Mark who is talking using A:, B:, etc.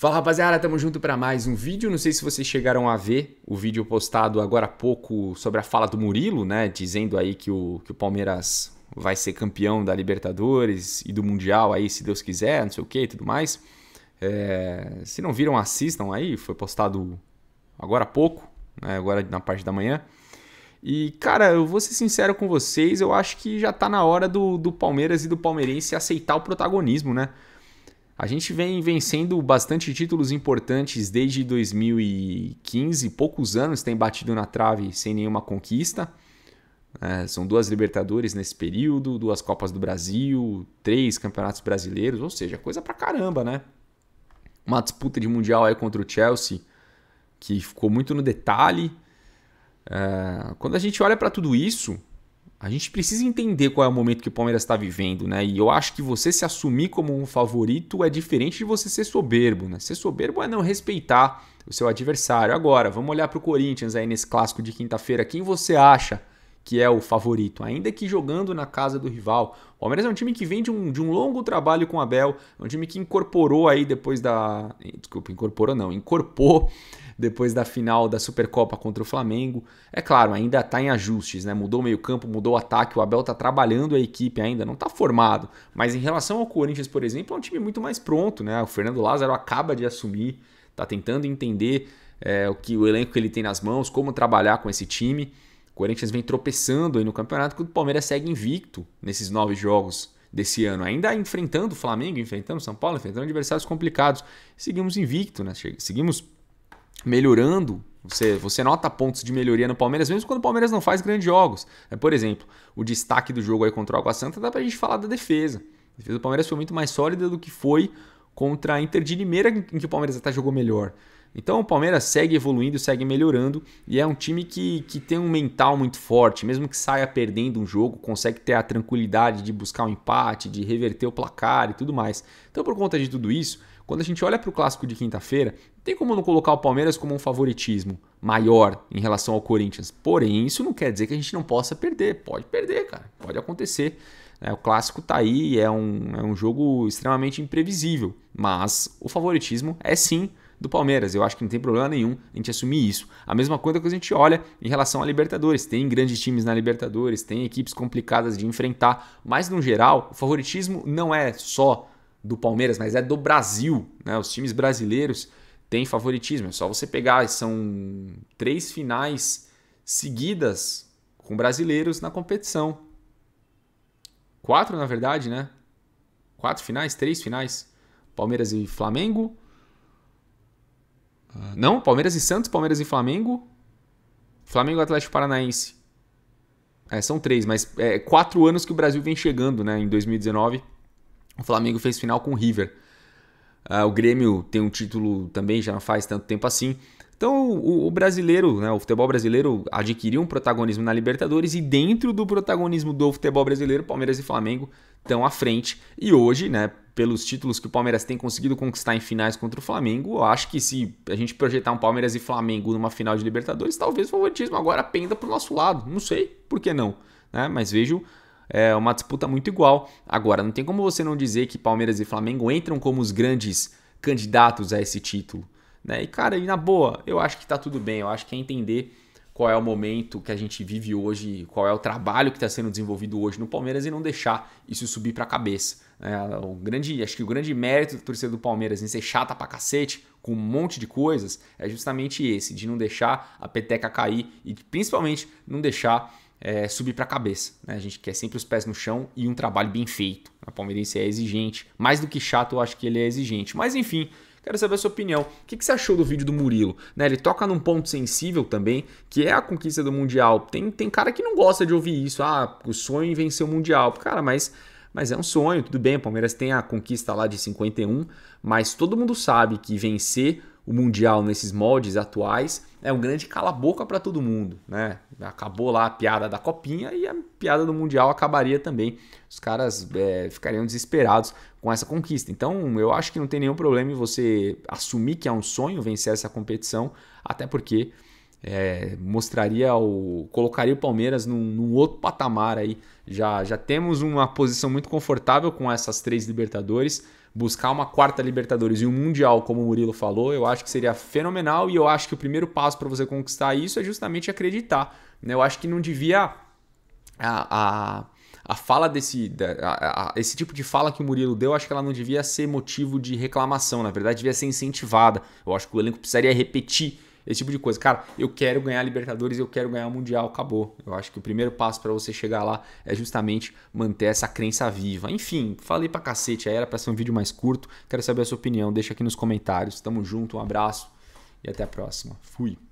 A: Fala rapaziada, tamo junto para mais um vídeo. Não sei se vocês chegaram a ver o vídeo postado agora há pouco sobre a fala do Murilo, né? Dizendo aí que o, que o Palmeiras vai ser campeão da Libertadores e do Mundial aí, se Deus quiser, não sei o que e tudo mais. É, se não viram, assistam aí. Foi postado agora há pouco, né? agora na parte da manhã. E, cara, eu vou ser sincero com vocês, eu acho que já tá na hora do, do Palmeiras e do palmeirense aceitar o protagonismo, né? A gente vem vencendo bastante títulos importantes desde 2015, poucos anos tem batido na trave sem nenhuma conquista. É, são duas Libertadores nesse período, duas Copas do Brasil, três Campeonatos Brasileiros, ou seja, coisa pra caramba, né? Uma disputa de Mundial aí contra o Chelsea, que ficou muito no detalhe. É, quando a gente olha para tudo isso, a gente precisa entender qual é o momento que o Palmeiras está vivendo, né? E eu acho que você se assumir como um favorito é diferente de você ser soberbo, né? Ser soberbo é não respeitar o seu adversário. Agora, vamos olhar para o Corinthians aí nesse clássico de quinta-feira. Quem você acha que é o favorito, ainda que jogando na casa do rival. O Palmeiras é um time que vem de um, de um longo trabalho com o Abel, é um time que incorporou aí depois da. Desculpa, incorporou não, incorporou depois da final da Supercopa contra o Flamengo. É claro, ainda está em ajustes, né? Mudou o meio-campo, mudou o ataque, o Abel está trabalhando a equipe ainda, não está formado. Mas em relação ao Corinthians, por exemplo, é um time muito mais pronto, né? O Fernando Lázaro acaba de assumir, está tentando entender é, o que o elenco que ele tem nas mãos, como trabalhar com esse time. Corinthians vem tropeçando aí no campeonato, que o Palmeiras segue invicto nesses nove jogos desse ano, ainda enfrentando o Flamengo, enfrentando o São Paulo, enfrentando adversários complicados. Seguimos invicto, né? Seguimos melhorando. Você, você nota pontos de melhoria no Palmeiras, mesmo quando o Palmeiras não faz grandes jogos. É, por exemplo, o destaque do jogo aí contra o Água Santa dá pra gente falar da defesa. A defesa do Palmeiras foi muito mais sólida do que foi contra a Inter de Limeira, em que o Palmeiras até jogou melhor. Então o Palmeiras segue evoluindo, segue melhorando e é um time que, que tem um mental muito forte, mesmo que saia perdendo um jogo, consegue ter a tranquilidade de buscar o um empate, de reverter o placar e tudo mais. Então, por conta de tudo isso, quando a gente olha para o clássico de quinta-feira, tem como não colocar o Palmeiras como um favoritismo maior em relação ao Corinthians. Porém, isso não quer dizer que a gente não possa perder. Pode perder, cara. Pode acontecer. É, o clássico tá aí, é um, é um jogo extremamente imprevisível. Mas o favoritismo é sim do Palmeiras. Eu acho que não tem problema nenhum a gente assumir isso. A mesma coisa que a gente olha em relação à Libertadores. Tem grandes times na Libertadores, tem equipes complicadas de enfrentar, mas no geral, o favoritismo não é só do Palmeiras, mas é do Brasil. Né? Os times brasileiros têm favoritismo. É só você pegar, são três finais seguidas com brasileiros na competição. Quatro, na verdade, né? Quatro finais, três finais. Palmeiras e Flamengo, ah, não, Palmeiras e Santos, Palmeiras e Flamengo. Flamengo e Atlético Paranaense. É, são três, mas é quatro anos que o Brasil vem chegando, né? Em 2019, o Flamengo fez final com o River. Ah, o Grêmio tem um título também, já não faz tanto tempo assim. Então, o, o brasileiro, né, o futebol brasileiro adquiriu um protagonismo na Libertadores e dentro do protagonismo do futebol brasileiro, Palmeiras e Flamengo estão à frente. E hoje, né, pelos títulos que o Palmeiras tem conseguido conquistar em finais contra o Flamengo, eu acho que se a gente projetar um Palmeiras e Flamengo numa final de Libertadores, talvez o favoritismo agora penda para o nosso lado. Não sei, por que não? Né? Mas vejo é, uma disputa muito igual. Agora, não tem como você não dizer que Palmeiras e Flamengo entram como os grandes candidatos a esse título. Né? E, cara, e na boa, eu acho que tá tudo bem, eu acho que é entender qual é o momento que a gente vive hoje, qual é o trabalho que está sendo desenvolvido hoje no Palmeiras e não deixar isso subir para a cabeça. É, o grande, acho que o grande mérito do torcedor do Palmeiras em ser chata pra cacete, com um monte de coisas, é justamente esse, de não deixar a peteca cair e principalmente não deixar é, subir para a cabeça. Né? A gente quer sempre os pés no chão e um trabalho bem feito. A palmeirense é exigente, mais do que chato, eu acho que ele é exigente. Mas enfim, Quero saber a sua opinião. O que, você achou do vídeo do Murilo? Né, ele toca num ponto sensível também, que é a conquista do Mundial. Tem, tem cara que não gosta de ouvir isso. Ah, o sonho em vencer o Mundial. Cara, mas mas é um sonho, tudo bem. O Palmeiras tem a conquista lá de 51, mas todo mundo sabe que vencer o Mundial nesses moldes atuais é um grande cala-boca para todo mundo. Né? Acabou lá a piada da Copinha e a piada do Mundial acabaria também. Os caras é, ficariam desesperados com essa conquista. Então eu acho que não tem nenhum problema em você assumir que é um sonho vencer essa competição, até porque é, mostraria o colocaria o Palmeiras num, num, outro patamar aí já já temos uma posição muito confortável com essas três Libertadores buscar uma quarta Libertadores e um Mundial, como o Murilo falou, eu acho que seria fenomenal e eu acho que o primeiro passo para você conquistar isso é justamente acreditar. Né? Eu acho que não devia. A, a, a fala desse. a, a, esse tipo de fala que o Murilo deu, eu acho que ela não devia ser motivo de reclamação, na verdade, devia ser incentivada. Eu acho que o elenco precisaria repetir esse tipo de coisa. Cara, eu quero ganhar Libertadores, eu quero ganhar o Mundial, acabou. Eu acho que o primeiro passo para você chegar lá é justamente manter essa crença viva. Enfim, falei pra cacete, aí era para ser um vídeo mais curto. Quero saber a sua opinião, deixa aqui nos comentários. Tamo junto, um abraço e até a próxima. Fui.